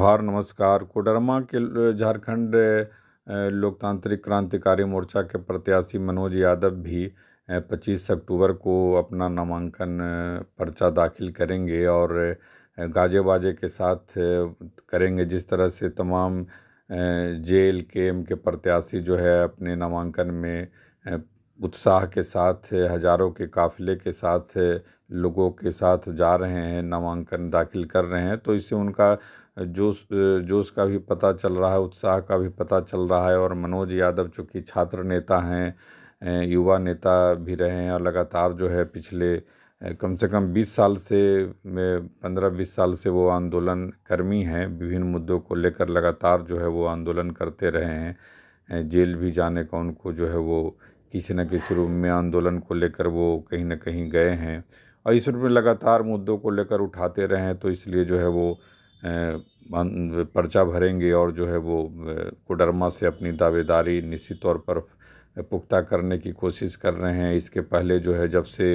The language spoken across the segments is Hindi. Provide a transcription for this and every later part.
जोहार नमस्कार कोडरमा के झारखंड लोकतांत्रिक क्रांतिकारी मोर्चा के प्रत्याशी मनोज यादव भी 25 अक्टूबर को अपना नामांकन पर्चा दाखिल करेंगे और गाजे बाजे के साथ करेंगे जिस तरह से तमाम जेल के एम के प्रत्याशी जो है अपने नामांकन में उत्साह के साथ हज़ारों के काफ़िले के साथ लोगों के साथ जा रहे हैं नामांकन दाखिल कर रहे हैं तो इससे उनका जोश जोश का भी पता चल रहा है उत्साह का भी पता चल रहा है और मनोज यादव चूँकि छात्र नेता हैं युवा नेता भी रहे हैं और लगातार जो है पिछले कम से कम 20 साल से पंद्रह बीस साल से वो आंदोलन कर्मी हैं विभिन्न मुद्दों को लेकर लगातार जो है वो आंदोलन करते रहे हैं जेल भी जाने का उनको जो है वो किसी न किसी रूप में आंदोलन को लेकर वो कहीं ना कहीं गए हैं और इस रूप में लगातार मुद्दों को लेकर उठाते रहे हैं तो इसलिए जो है वो पर्चा भरेंगे और जो है वो कोडरमा से अपनी दावेदारी निश्चित तौर पर पुख्ता करने की कोशिश कर रहे हैं इसके पहले जो है जब से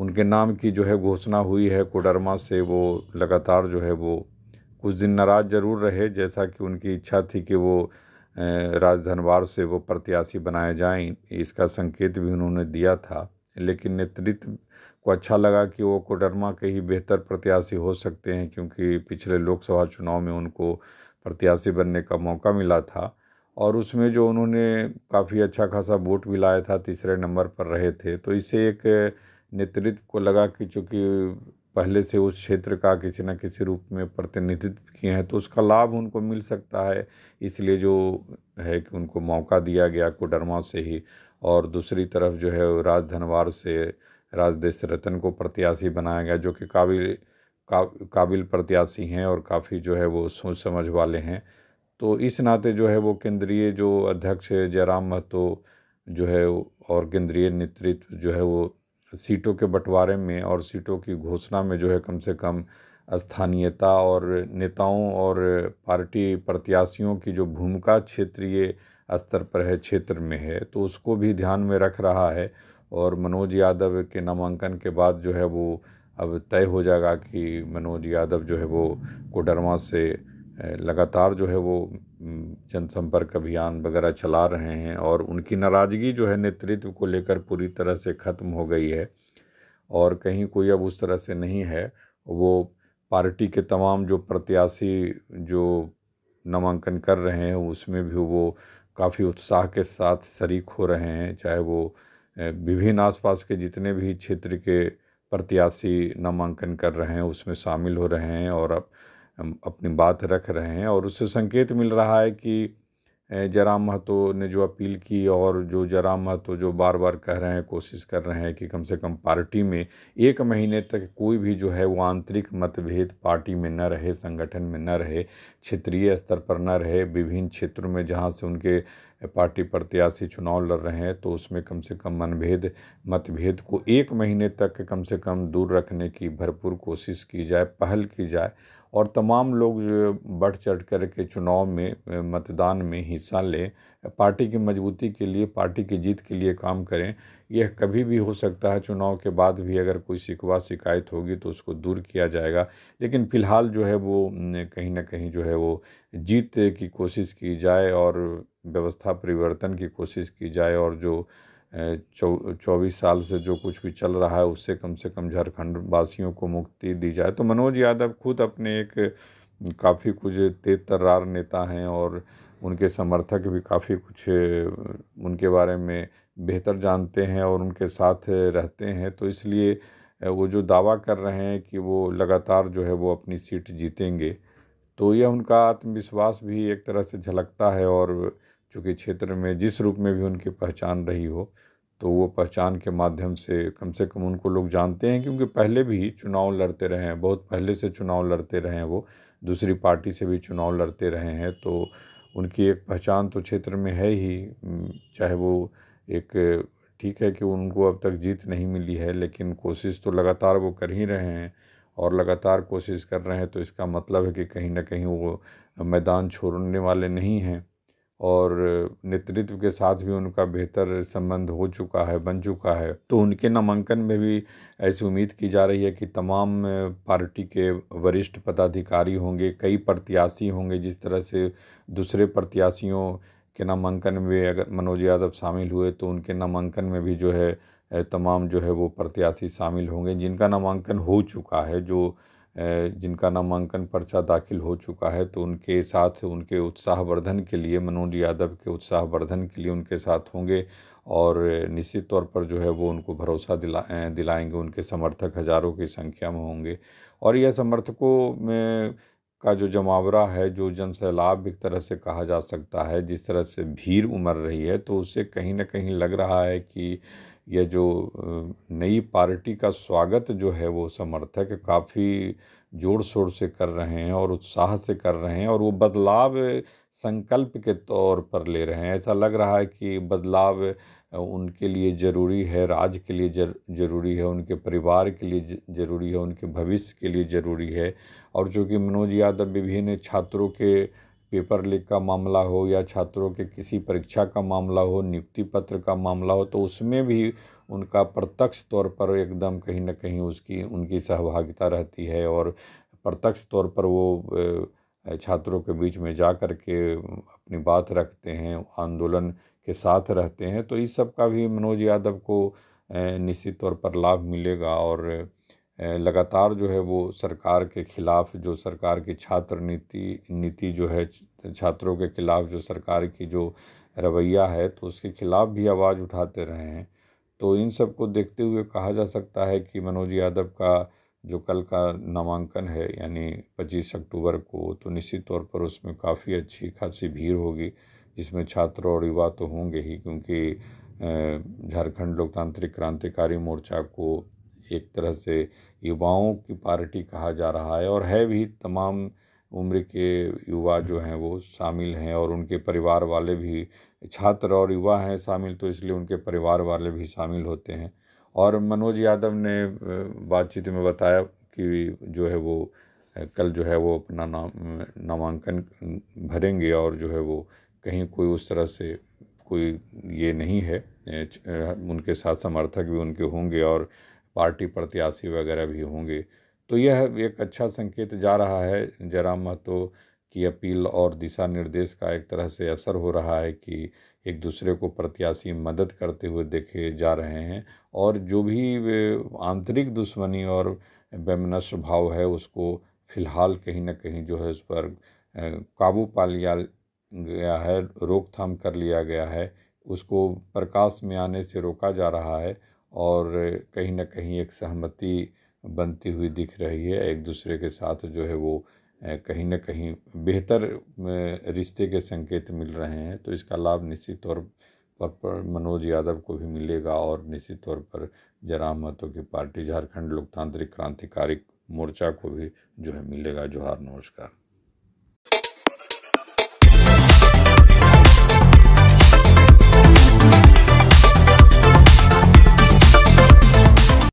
उनके नाम की जो है घोषणा हुई है कोडरमा से वो लगातार जो है वो कुछ दिन नाराज जरूर रहे जैसा कि उनकी इच्छा थी कि वो राजधनवार से वो प्रत्याशी बनाए जाएं इसका संकेत भी उन्होंने दिया था लेकिन नेतृत्व को अच्छा लगा कि वो कोडरमा के ही बेहतर प्रत्याशी हो सकते हैं क्योंकि पिछले लोकसभा चुनाव में उनको प्रत्याशी बनने का मौका मिला था और उसमें जो उन्होंने काफ़ी अच्छा खासा वोट भी लाया था तीसरे नंबर पर रहे थे तो इससे एक नेतृत्व को लगा कि चूँकि पहले से उस क्षेत्र का किसी न किसी रूप में प्रतिनिधित्व किए हैं तो उसका लाभ उनको मिल सकता है इसलिए जो है कि उनको मौका दिया गया कोडरमा से ही और दूसरी तरफ जो है राजधनवार से राजदेश रतन को प्रत्याशी बनाया गया जो कि काबिल का, काबिल प्रत्याशी हैं और काफ़ी जो है वो सोच समझ वाले हैं तो इस नाते जो है वो केंद्रीय जो अध्यक्ष जयराम महतो जो है और केंद्रीय नेतृत्व जो है वो सीटों के बंटवारे में और सीटों की घोषणा में जो है कम से कम स्थानीयता और नेताओं और पार्टी प्रत्याशियों की जो भूमिका क्षेत्रीय स्तर पर है क्षेत्र में है तो उसको भी ध्यान में रख रहा है और मनोज यादव के नामांकन के बाद जो है वो अब तय हो जाएगा कि मनोज यादव जो है वो कोडरमा से लगातार जो है वो जनसंपर्क अभियान वगैरह चला रहे हैं और उनकी नाराज़गी जो है नेतृत्व को लेकर पूरी तरह से ख़त्म हो गई है और कहीं कोई अब उस तरह से नहीं है वो पार्टी के तमाम जो प्रत्याशी जो नामांकन कर रहे हैं उसमें भी वो काफ़ी उत्साह के साथ शरीक हो रहे हैं चाहे वो विभिन्न आसपास के जितने भी क्षेत्र के प्रत्याशी नामांकन कर रहे हैं उसमें शामिल हो रहे हैं और अब अपनी बात रख रहे हैं और उससे संकेत मिल रहा है कि जयराम महतो ने जो अपील की और जो जयराम महतो जो बार बार कह रहे हैं कोशिश कर रहे हैं कि कम से कम पार्टी में एक महीने तक कोई भी जो है वो आंतरिक मतभेद पार्टी में न रहे संगठन में न रहे क्षेत्रीय स्तर पर न रहे विभिन्न क्षेत्रों में जहाँ से उनके पार्टी प्रत्याशी चुनाव लड़ रहे हैं तो उसमें कम से कम मनभेद मतभेद को एक महीने तक कम से कम दूर रखने की भरपूर कोशिश की जाए पहल की जाए और तमाम लोग जो बढ़ चढ़ कर के चुनाव में मतदान में हिस्सा लें पार्टी की मजबूती के लिए पार्टी की जीत के लिए काम करें यह कभी भी हो सकता है चुनाव के बाद भी अगर कोई शिकवा शिकायत होगी तो उसको दूर किया जाएगा लेकिन फ़िलहाल जो है वो कहीं ना कहीं जो है वो जीत की कोशिश की जाए और व्यवस्था परिवर्तन की कोशिश की जाए और जो चौ चौबीस साल से जो कुछ भी चल रहा है उससे कम से कम झारखंड वासियों को मुक्ति दी जाए तो मनोज यादव खुद अपने एक काफ़ी कुछ तेज तर्रार नेता हैं और उनके समर्थक भी काफ़ी कुछ उनके बारे में बेहतर जानते हैं और उनके साथ रहते हैं तो इसलिए वो जो दावा कर रहे हैं कि वो लगातार जो है वो अपनी सीट जीतेंगे तो यह उनका आत्मविश्वास भी एक तरह से झलकता है और चूँकि क्षेत्र में जिस रूप में भी उनकी पहचान रही हो तो वो पहचान के माध्यम से कम से कम उनको लोग जानते हैं क्योंकि पहले भी चुनाव लड़ते रहे हैं बहुत पहले से चुनाव लड़ते रहे हैं वो दूसरी पार्टी से भी चुनाव लड़ते रहे हैं तो उनकी एक पहचान तो क्षेत्र में है ही चाहे वो एक ठीक है कि उनको अब तक जीत नहीं मिली है लेकिन कोशिश तो लगातार वो कर ही रहे हैं और लगातार कोशिश कर रहे हैं तो इसका मतलब है कि कहीं ना कहीं वो मैदान छोड़ने वाले नहीं हैं और नेतृत्व के साथ भी उनका बेहतर संबंध हो चुका है बन चुका है तो उनके नामांकन में भी ऐसी उम्मीद की जा रही है कि तमाम पार्टी के वरिष्ठ पदाधिकारी होंगे कई प्रत्याशी होंगे जिस तरह से दूसरे प्रत्याशियों के नामांकन में अगर मनोज यादव शामिल हुए तो उनके नामांकन में भी जो है तमाम जो है वो प्रत्याशी शामिल होंगे जिनका नामांकन हो चुका है जो जिनका नामांकन पर्चा दाखिल हो चुका है तो उनके साथ उनके उत्साहवर्धन के लिए मनोज यादव के उत्साहवर्धन के लिए उनके साथ होंगे और निश्चित तौर पर जो है वो उनको भरोसा दिला दिलाएंगे उनके समर्थक हज़ारों की संख्या में होंगे और यह समर्थकों में का जो जमावरा है जो जन सैलाब एक तरह से कहा जा सकता है जिस तरह से भीड़ उमड़ रही है तो उससे कहीं ना कहीं लग रहा है कि यह जो नई पार्टी का स्वागत जो है वो समर्थक काफ़ी जोर शोर से कर रहे हैं और उत्साह से कर रहे हैं और वो बदलाव संकल्प के तौर पर ले रहे हैं ऐसा लग रहा है कि बदलाव उनके लिए ज़रूरी है राज्य के लिए ज़रूरी है उनके परिवार के लिए ज़रूरी है उनके भविष्य के लिए ज़रूरी है और चूँकि मनोज यादव विभिन्न छात्रों के पेपर लीक का मामला हो या छात्रों के किसी परीक्षा का मामला हो नियुक्ति पत्र का मामला हो तो उसमें भी उनका प्रत्यक्ष तौर पर एकदम कहीं ना कहीं उसकी उनकी सहभागिता रहती है और प्रत्यक्ष तौर पर वो छात्रों के बीच में जा कर के अपनी बात रखते हैं आंदोलन के साथ रहते हैं तो इस सब का भी मनोज यादव को निश्चित तौर पर लाभ मिलेगा और लगातार जो है वो सरकार के ख़िलाफ़ जो सरकार की छात्र नीति नीति जो है छात्रों के ख़िलाफ़ जो सरकार की जो रवैया है तो उसके ख़िलाफ़ भी आवाज़ उठाते रहे हैं तो इन सब को देखते हुए कहा जा सकता है कि मनोज यादव का जो कल का नामांकन है यानी पच्चीस अक्टूबर को तो निश्चित तौर पर उसमें काफ़ी अच्छी खासी भीड़ होगी जिसमें छात्र और युवा तो होंगे ही क्योंकि झारखंड लोकतांत्रिक क्रांतिकारी मोर्चा को एक तरह से युवाओं की पार्टी कहा जा रहा है और है भी तमाम उम्र के युवा जो हैं वो शामिल हैं और उनके परिवार वाले भी छात्र और युवा हैं शामिल तो इसलिए उनके परिवार वाले भी शामिल होते हैं और मनोज यादव ने बातचीत में बताया कि जो है वो कल जो है वो अपना नाम नामांकन भरेंगे और जो है वो कहीं कोई उस तरह से कोई ये नहीं है उनके साथ समर्थक भी उनके होंगे और पार्टी प्रत्याशी वगैरह भी होंगे तो यह एक अच्छा संकेत जा रहा है जयराम महतो की अपील और दिशा निर्देश का एक तरह से असर हो रहा है कि एक दूसरे को प्रत्याशी मदद करते हुए देखे जा रहे हैं और जो भी आंतरिक दुश्मनी और बेमनस भाव है उसको फ़िलहाल कहीं ना कहीं जो है उस पर काबू पा लिया गया है रोकथाम कर लिया गया है उसको प्रकाश में आने से रोका जा रहा है और कहीं ना कहीं एक सहमति बनती हुई दिख रही है एक दूसरे के साथ जो है वो कहीं ना कहीं बेहतर रिश्ते के संकेत मिल रहे हैं तो इसका लाभ निश्चित तौर पर मनोज यादव को भी मिलेगा और निश्चित तौर पर जरा महतो की पार्टी झारखंड लोकतांत्रिक क्रांतिकारी मोर्चा को भी जो है मिलेगा जोहार नमस्कार